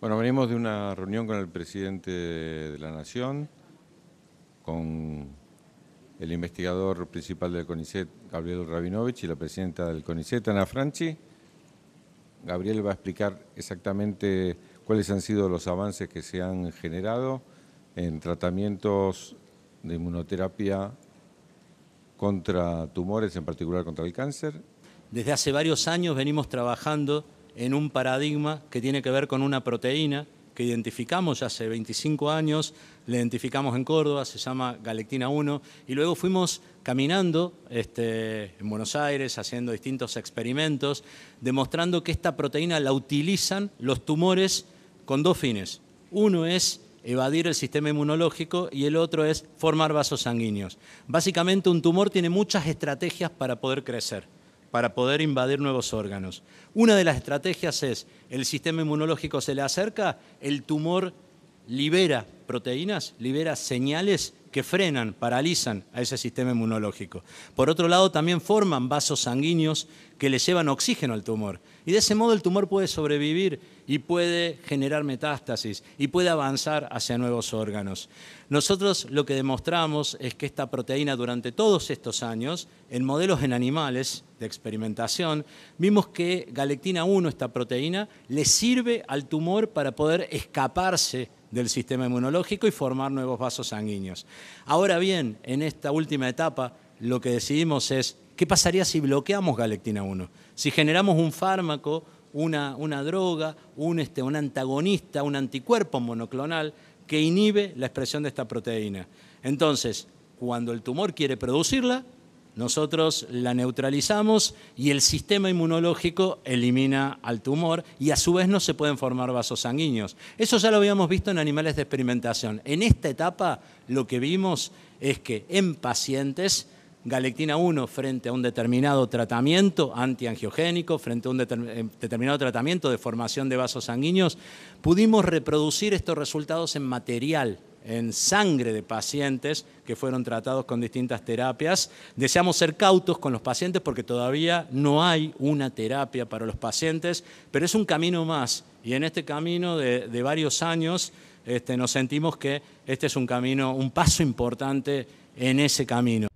Bueno, venimos de una reunión con el presidente de la Nación, con el investigador principal del CONICET, Gabriel Rabinovich, y la presidenta del CONICET, Ana Franchi. Gabriel va a explicar exactamente cuáles han sido los avances que se han generado en tratamientos de inmunoterapia contra tumores, en particular contra el cáncer. Desde hace varios años venimos trabajando en un paradigma que tiene que ver con una proteína que identificamos hace 25 años, la identificamos en Córdoba, se llama Galectina 1, y luego fuimos caminando este, en Buenos Aires haciendo distintos experimentos, demostrando que esta proteína la utilizan los tumores con dos fines. Uno es evadir el sistema inmunológico y el otro es formar vasos sanguíneos. Básicamente un tumor tiene muchas estrategias para poder crecer para poder invadir nuevos órganos. Una de las estrategias es, el sistema inmunológico se le acerca, el tumor libera proteínas, libera señales que frenan, paralizan a ese sistema inmunológico. Por otro lado, también forman vasos sanguíneos que le llevan oxígeno al tumor. Y de ese modo el tumor puede sobrevivir y puede generar metástasis y puede avanzar hacia nuevos órganos. Nosotros lo que demostramos es que esta proteína durante todos estos años, en modelos en animales de experimentación, vimos que galactina 1, esta proteína, le sirve al tumor para poder escaparse del sistema inmunológico y formar nuevos vasos sanguíneos. Ahora bien, en esta última etapa, lo que decidimos es, ¿qué pasaría si bloqueamos galactina 1? Si generamos un fármaco, una, droga, este, un antagonista, un anticuerpo monoclonal que inhibe la expresión de esta proteína. Entonces, cuando el tumor quiere producirla, nosotros la neutralizamos y el sistema inmunológico elimina al tumor y a su vez no se pueden formar vasos sanguíneos. Eso ya lo habíamos visto en animales de experimentación. En esta etapa lo que vimos es que en pacientes galactina 1 frente a un determinado tratamiento antiangiogénico, frente a un eh, determinado tratamiento de formación de vasos sanguíneos, pudimos reproducir estos resultados en material en sangre de pacientes que fueron tratados con distintas terapias. Deseamos ser cautos con los pacientes porque todavía no hay una terapia para los pacientes, pero es un camino más y en este camino de, varios años este, nos sentimos que este es un camino, un paso importante en ese camino.